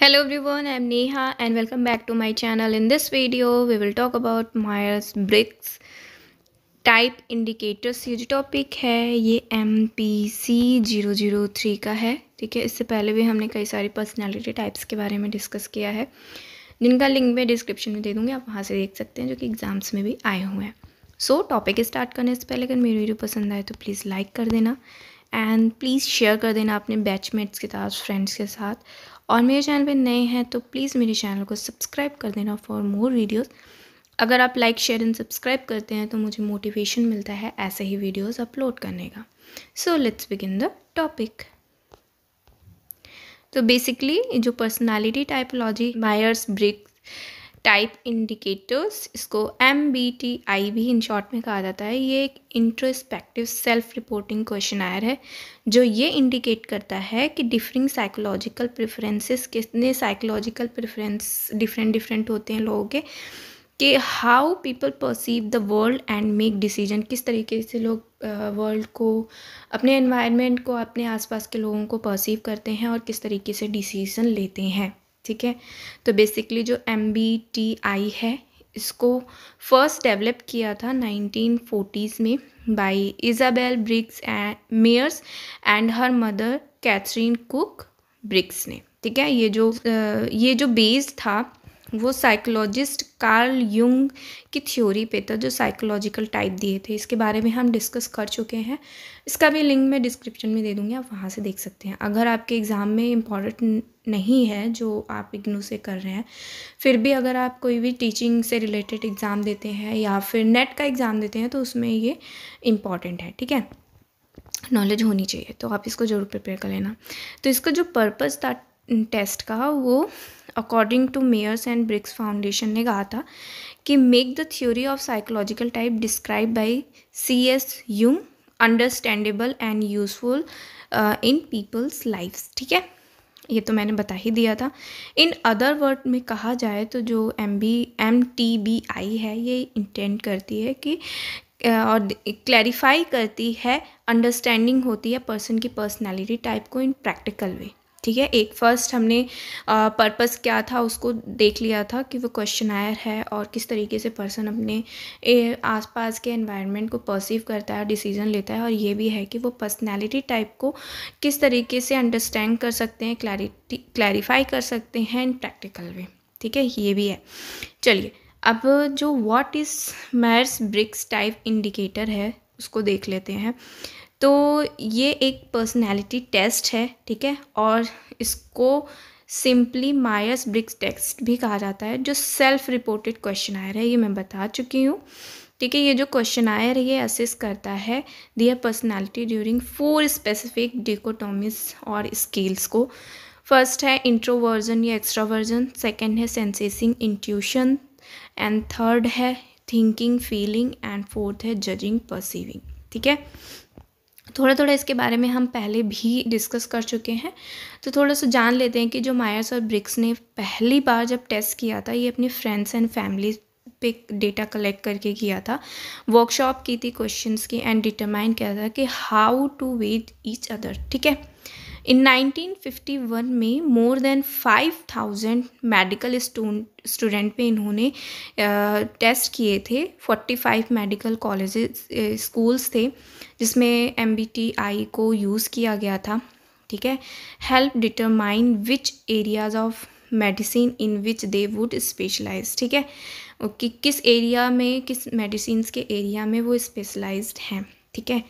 hello everyone i'm neha and welcome back to my channel in this video we will talk about myers briggs type indicators ये जो topic है ये M P C zero zero three का है ठीक है इससे पहले भी हमने कई सारी पर्सनालिटी टाइप्स के बारे में डिस्कस किया है जिनका लिंक मैं डिस्क्रिप्शन में दे दूँगी आप वहाँ से देख सकते हैं जो कि एग्ज़ाम्स में भी आए हुए हैं सो टॉपिक स्टार्ट करने से पहले अगर मेरी वीडियो पसंद आए तो प्लीज़ लाइक कर देना एंड प्लीज़ शेयर कर देना अपने बैचमेट्स के साथ फ्रेंड्स के साथ और मेरे चैनल पे नए हैं तो प्लीज़ मेरे चैनल को सब्सक्राइब कर देना फॉर मोर वीडियोस अगर आप लाइक शेयर एंड सब्सक्राइब करते हैं तो मुझे मोटिवेशन मिलता है ऐसे ही वीडियोस अपलोड करने का so let's begin the topic तो बेसिकली जो personality typology Myers Briggs type indicators इसको एम बी टी आई भी इन शॉर्ट में कहा जाता है ये एक introspective self reporting questionnaire है जो ये इंडिकेट करता है कि डिफरिंग साइकोलॉजिकल प्रेफरेंसेस कितने साइकोलॉजिकल प्रेफरेंस डिफरेंट डिफरेंट होते हैं लोगों के कि how people perceive the world and make decision किस तरीके से लोग वर्ल्ड को अपने एनवायरनमेंट को अपने आसपास के लोगों को परसीव करते हैं और किस तरीके से डिसीजन लेते हैं ठीक है तो बेसिकली जो एम बी टी आई है इसको फर्स्ट डेवलप किया था 1940s में by Isabel Briggs and Myers and her mother Katharine Cook Briggs ने ठीक है ये जो ये जो बेस था वो साइकोलॉजिस्ट कार्ल यूंग की थ्योरी पे था जो साइकोलॉजिकल टाइप दिए थे इसके बारे में हम डिस्कस कर चुके हैं इसका भी लिंक मैं डिस्क्रिप्शन में दे दूँगी आप वहाँ से देख सकते हैं अगर आपके एग्ज़ाम में इम्पॉर्टेंट नहीं है जो आप इग्नू से कर रहे हैं फिर भी अगर आप कोई भी टीचिंग से रिलेटेड एग्ज़ाम देते हैं या फिर नेट का एग्ज़ाम देते हैं तो उसमें ये इम्पॉर्टेंट है ठीक है नॉलेज होनी चाहिए तो आप इसको ज़रूर प्रिपेयर कर लेना तो इसका जो पर्पज़ था टेस्ट का वो according to Myers and Briggs foundation ने कहा था कि make the theory of psychological type describe by C S U understandable and useful in people's life ठीक है ये तो मैंने बता ही दिया था इन अदर वर्ड में कहा जाए तो जो M B M T B I है ये इंटेंड करती है कि uh, और क्लैरिफाई करती है अंडरस्टैंडिंग होती है पर्सन की पर्सनैलिटी टाइप को इन प्रैक्टिकल वे ठीक है एक फर्स्ट हमने पर्पस क्या था उसको देख लिया था कि वो क्वेश्चन आयर है और किस तरीके से पर्सन अपने आसपास के एनवायरनमेंट को परसीव करता है डिसीजन लेता है और ये भी है कि वो पर्सनैलिटी टाइप को किस तरीके से अंडरस्टैंड कर सकते हैं क्लैरिटी क्लैरिफाई कर सकते हैं इन प्रैक्टिकल वे ठीक है ये भी है चलिए अब जो what is Myers Briggs type indicator है उसको देख लेते हैं तो ये एक पर्सनैलिटी टेस्ट है ठीक है और इसको सिंपली मायर्स ब्रिक्स टेस्ट भी कहा जाता है जो सेल्फ रिपोर्टेड क्वेश्चन आयर है ये मैं बता चुकी हूँ ठीक है ये जो क्वेश्चन आयर है ये असिस करता है their personality during four specific dichotomies और स्केल्स को फर्स्ट है इंट्रोवर्जन या एक्स्ट्रावर्जन सेकेंड है सेंसेसिंग इंट्यूशन एंड थर्ड है थिंकिंग फीलिंग एंड फोर्थ है जजिंग परसीविंग ठीक है थोड़ा थोड़ा इसके बारे में हम पहले भी डिस्कस कर चुके हैं तो थोड़ा सा जान लेते हैं कि जो मायर्स और ब्रिक्स ने पहली बार जब टेस्ट किया था ये अपने फ्रेंड्स एंड फैमिली पे डेटा कलेक्ट करके किया था वर्कशॉप की थी क्वेश्चंस की एंड डिटरमाइन किया था कि how to weight each other ठीक है In 1951 में मोर देन 5000 मेडिकल स्टूडेंट पे इन्होंने टेस्ट किए थे 45 मेडिकल कॉलेज स्कूल्स थे जिसमें एम को यूज़ किया गया था ठीक है help determine which areas of medicine in which they would specialize ठीक है कि किस एरिया में किस मेडिसिन के एरिया में वो स्पेशलाइज्ड हैं ठीक है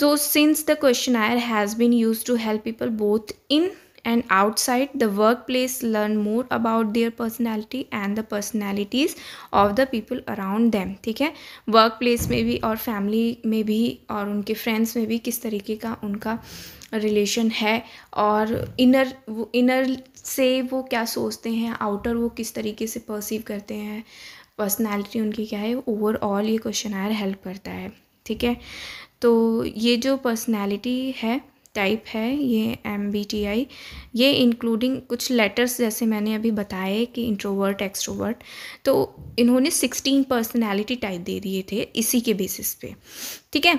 तो since the questionnaire has been use to help people both in and outside the work place learn more about their personality and the personalities of the people around them ठीक है work place में भी और family में भी और उनके friends में भी किस तरीके का उनका रिलेशन है और इनर वो इनर से वो क्या सोचते हैं आउटर वो किस तरीके से परसीव करते हैं पर्सनैलिटी उनकी क्या है ओवरऑल ये क्वेश्चन आयर हेल्प करता है ठीक है तो ये जो पर्सनैलिटी है टाइप है ये एम बी टी आई ये इंक्लूडिंग कुछ लेटर्स जैसे मैंने अभी बताए कि इंट्रोवर्ट एक्सट्रोवर्ट तो इन्होंने सिक्सटीन पर्सनैलिटी टाइप दे दिए थे इसी के बेसिस पे ठीक है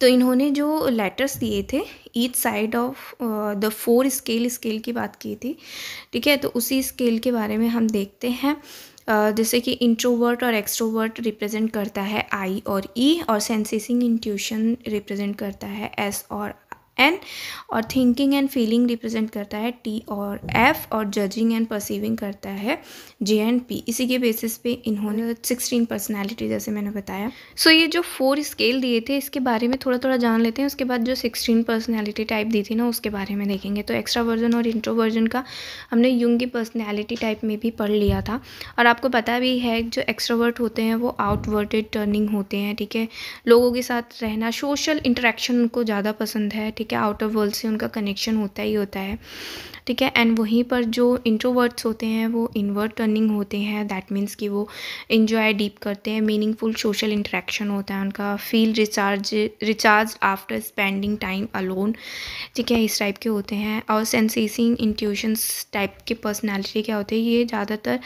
तो इन्होंने जो लेटर्स दिए थे each side of the four scale scale की बात की थी ठीक है तो उसी स्केल के बारे में हम देखते हैं जैसे कि इंट्रोवर्ट और एक्सट्रोवर्ट रिप्रेजेंट करता है आई और ई e, और सेंसेसिंग इंट्यूशन रिप्रेजेंट करता है एस और एन और थिंकिंग एंड फीलिंग रिप्रेजेंट करता है टी और एफ और जजिंग एंड परसीविंग करता है जे एंड पी इसी के बेसिस पे इन्होंने सिक्सटीन पर्सनैलिटी जैसे मैंने बताया सो so, ये जो फोर स्केल दिए थे इसके बारे में थोड़ा थोड़ा जान लेते हैं उसके बाद जो सिक्सटीन पर्सनैलिटी टाइप दी थी ना उसके बारे में देखेंगे तो एक्स्ट्रा वर्जन और इंट्रो वर्जन का हमने युंग पर्सनैलिटी टाइप में भी पढ़ लिया था और आपको पता भी है जो एक्स्ट्रावर्ट होते हैं वो आउटवर्टेड टर्निंग होते हैं ठीक है लोगों के साथ रहना सोशल इंटरेक्शन उनको ज़्यादा पसंद है ठीक ठीक है आउटर वर्ल्ड से उनका कनेक्शन होता ही होता है ठीक है एंड वहीं पर जो इंट्रोवर्ट्स होते हैं वो इनवर्ट टर्निंग होते हैं दैट मीन्स कि वो इन्जॉय डीप करते हैं मीनिंगफुल सोशल इंट्रैक्शन होता है उनका feel recharge recharge after spending time alone ठीक है इस टाइप के होते हैं और सेंसेसिंग इंट्यूशंस टाइप के पर्सनैलिटी क्या होते हैं ये ज़्यादातर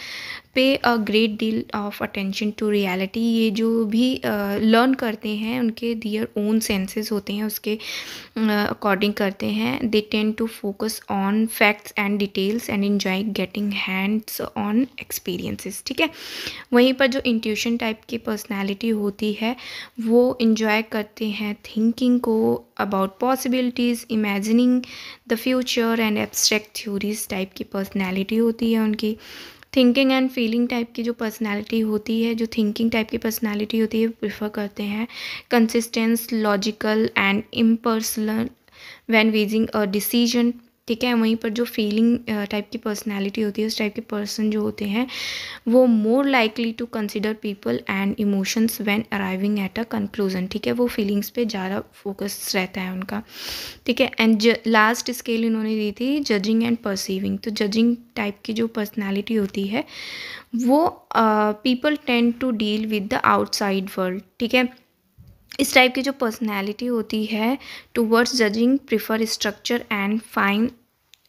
pay a great deal of attention to reality ये जो भी लर्न करते हैं उनके दियर ओन सेंसेस होते हैं उसके अकॉर्डिंग करते हैं they tend to focus on facts and details and enjoy getting hands on experiences ठीक है वहीं पर जो इंट्यूशन टाइप की पर्सनैलिटी होती है वो इन्जॉय करते हैं थिंकिंग को about possibilities imagining the future and abstract theories type की पर्सनैलिटी होती है उनकी थिंकिंग एंड फीलिंग टाइप की जो पर्सनालिटी होती है जो थिंकिंग टाइप की पर्सनालिटी होती है प्रिफर करते हैं consistence logical and impersonal when weighing a decision ठीक है वहीं पर जो फीलिंग टाइप की पर्सनैलिटी होती है उस टाइप के पर्सन जो होते हैं वो more likely to consider people and emotions when arriving at a conclusion ठीक है वो फीलिंग्स पे ज़्यादा फोकस रहता है उनका ठीक है एंड लास्ट स्केल इन्होंने दी थी जजिंग एंड परसीविंग तो जजिंग टाइप की जो पर्सनैलिटी होती है वो people tend to deal with the outside world ठीक है इस टाइप की जो पर्सनैलिटी होती है towards judging prefer structure and fine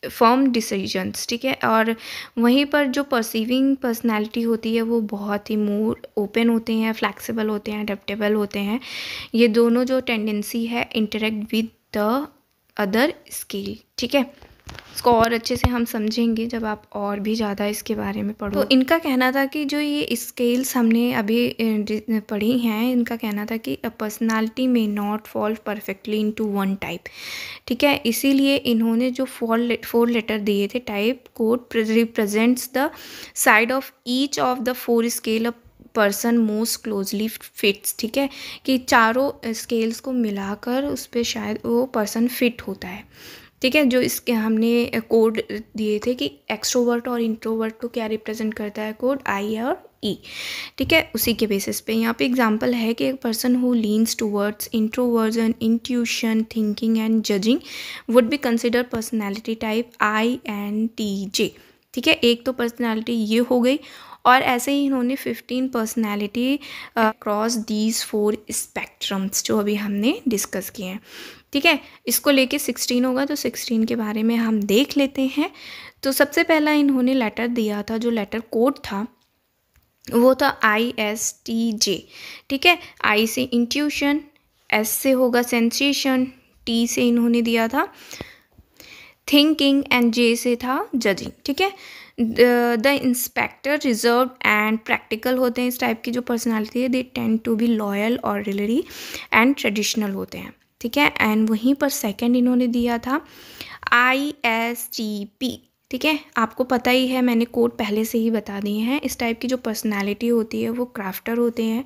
form decisions ठीक है और वहीं पर जो परसीविंग पर्सनैलिटी होती है वो बहुत ही मोर ओपन होते हैं फ्लैक्सीबल होते हैं अडेप्टेबल होते हैं ये दोनों जो टेंडेंसी है interact with the other skill ठीक है इसको और अच्छे से हम समझेंगे जब आप और भी ज़्यादा इसके बारे में पढ़ो तो इनका कहना था कि जो ये स्केल्स हमने अभी पढ़ी हैं इनका कहना था कि पर्सनालिटी में not fall perfectly into one type ठीक है इसीलिए इन्होंने जो फोर फोर लेटर दिए थे type code represents the side of each of the four scale a person most closely fits ठीक है कि चारों स्केल्स को मिलाकर उस पर शायद वो पर्सन फिट होता है ठीक है जो इसके हमने कोड दिए थे कि एक्सट्रोवर्ट और इंट्रोवर्ट को क्या रिप्रेजेंट करता है कोड आई और ई e. ठीक है उसी के बेसिस पे यहाँ पे एग्जांपल है कि एक person who leans towards introversion intuition thinking and judging would be consider personality type I N T J ठीक है एक तो पर्सनैलिटी ये हो गई और ऐसे ही इन्होंने fifteen personality cross these four spectrums जो अभी हमने डिस्कस किए हैं ठीक है इसको लेके सिक्सटीन होगा तो सिक्सटीन के बारे में हम देख लेते हैं तो सबसे पहला इन्होंने लेटर दिया था जो लेटर कोड था वो था आई एस टी जे ठीक है आई से इंट्यूशन एस से होगा सेंसेशन टी से इन्होंने दिया था थिंकिंग एंड जे से था जजिंग ठीक है the inspector reserve and practical होते हैं इस टाइप की जो पर्सनालिटी है they tend to be loyal रिलरी एंड ट्रेडिशनल होते हैं ठीक है एंड वहीं पर सेकंड इन्होंने दिया था आई एस टी पी ठीक है आपको पता ही है मैंने कोड पहले से ही बता दिए हैं इस टाइप की जो पर्सनालिटी होती है वो क्राफ्टर होते हैं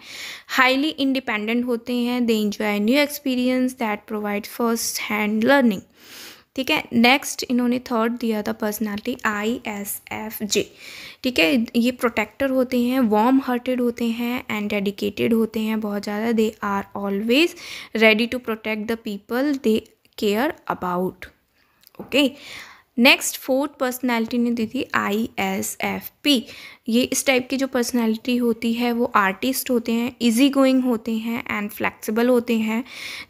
हाईली इंडिपेंडेंट होते हैं they enjoy new experience that provide first hand learning ठीक है नेक्स्ट इन्होंने थर्ड दिया था personality I S F J ठीक है ये प्रोटेक्टर होते हैं वार्म हार्टेड होते हैं एंड डेडिकेटेड होते हैं बहुत ज़्यादा they are always ready to protect the people they care about okay next fourth personality ने दी थी आई एस एफ पी ये इस टाइप की जो पर्सनैलिटी होती है वो आर्टिस्ट होते हैं इजी गोइंग होते हैं एंड फ्लैक्सीबल होते हैं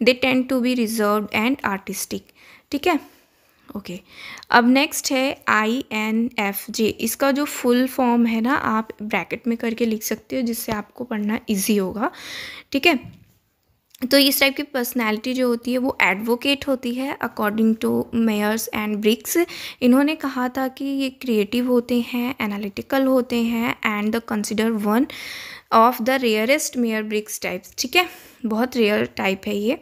they tend to be reserve and artistic ठीक है ओके okay. अब नेक्स्ट है आई एन एफ जे इसका जो फुल फॉर्म है ना आप ब्रैकेट में करके लिख सकते हो जिससे आपको पढ़ना इजी होगा ठीक है तो इस टाइप की पर्सनैलिटी जो होती है वो एडवोकेट होती है according to Myers and Briggs इन्होंने कहा था कि ये क्रिएटिव होते हैं एनालिटिकल होते हैं and the consider one of the rarest Myers Briggs types ठीक है बहुत रेयर टाइप है ये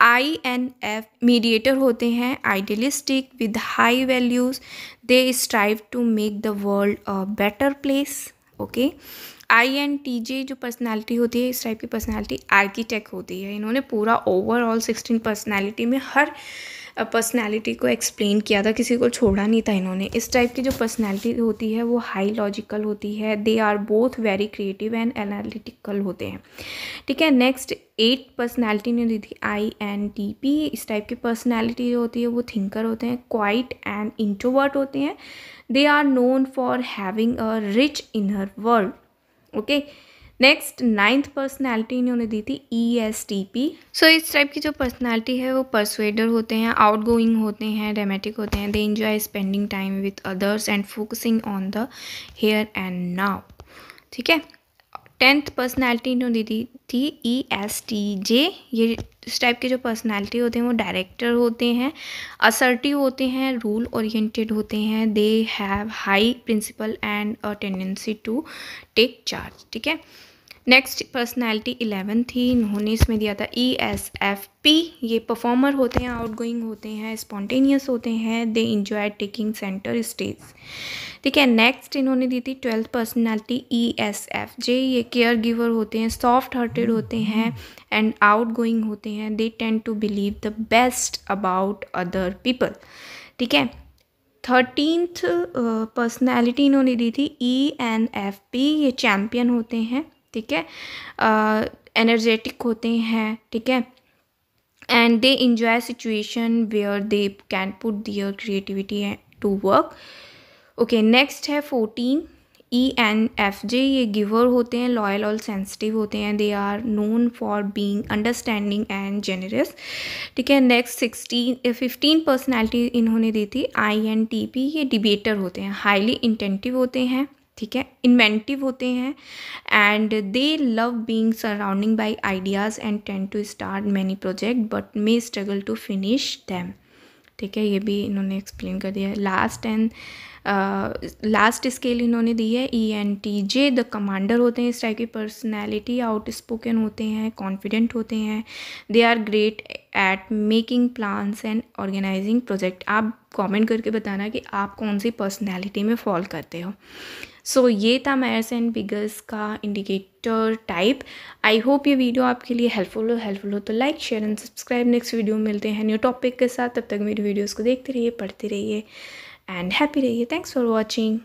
आई एन एफ मीडिएटर होते हैं idealistic with high values they strive to make the world a better place okay I N T J जो personality होती है इस टाइप की पर्सनैलिटी आर्किटेक्ट होती है इन्होंने पूरा ओवरऑल सिक्सटीन पर्सनैलिटी में हर पर्सनैलिटी को एक्सप्लेन किया था किसी को छोड़ा नहीं था इन्होंने इस टाइप की जो पर्सनैलिटी होती है वो हाई लॉजिकल होती है they are both very creative and analytical होते हैं ठीक है नेक्स्ट एट पर्सनैलिटी ने दी थी आई एन टी पी इस टाइप की पर्सनैलिटी जो होती है वो थिंकर होते हैं क्वाइट एंड इंट्रोवर्ट होते हैं they are known for having a rich inner world okay next ninth personality इन्होंने दी थी E S T P so इस टाइप की जो पर्सनैलिटी है वो परसुएडर होते हैं आउट गोइंग होते हैं डेमेटिक होते हैं they enjoy spending time with others and focusing on the here and now ठीक है टेंथ पर्सनैलिटी इन्होंने दी थी ई एस टी जे ये इस टाइप के जो पर्सनैलिटी होते हैं वो डायरेक्टर होते हैं असर्टिव होते हैं रूल ओरिएंटेड होते हैं they have high principle and a tendency to take charge ठीक है नेक्स्ट पर्सनैलिटी इलेवन थी इन्होंने इसमें दिया था ई एस एफ पी ये परफॉर्मर होते हैं आउटगोइंग होते हैं स्पॉन्टेनियस होते हैं they enjoy taking center stage ठीक है नेक्स्ट इन्होंने दी थी twelfth personality E S F J ये केयर गिवर होते हैं सॉफ्ट हार्टेड होते हैं एंड आउट गोइंग होते हैं they tend to believe the best about other people ठीक है थर्टीनथ पर्सनैलिटी इन्होंने दी थी ई एन एफ पी ये चैम्पियन होते हैं ठीक है एनर्जेटिक होते हैं ठीक है and they enjoy situation where they can put their creativity to work okay next है fourteen E N F J ये गिवर होते हैं लॉयल और सेंसिटिव होते हैं they are known for being understanding and generous ठीक है नेक्स्ट सिक्सटीन फिफ्टीन पर्सनैलिटी इन्होंने दी थी आई एन टी पी ये डिबेटर होते हैं हाईली इंटेंटिव होते हैं ठीक है इन्वेंटिव होते हैं and they love being surrounding by ideas and tend to start many project but may struggle to finish them ठीक है ये भी इन्होंने एक्सप्लेन कर दिया है लास्ट एंड लास्ट स्केल इन्होंने दी है E N T J the commander होते हैं इस टाइप की पर्सनैलिटी आउट स्पोकन होते हैं कॉन्फिडेंट होते हैं they are great at making plans and organizing project आप कमेंट करके बताना कि आप कौन सी पर्सनैलिटी में फॉल करते हो सो so, ये था मैर्स एंड बिगर्स का इंडिकेटर टाइप आई होप ये वीडियो आपके लिए हेल्पफुल हो हेल्पफुल हो तो like share and subscribe next video मिलते हैं न्यू टॉपिक के साथ तब तक मेरी वीडियोस को देखते रहिए पढ़ते रहिए and happy day. Thanks for watching.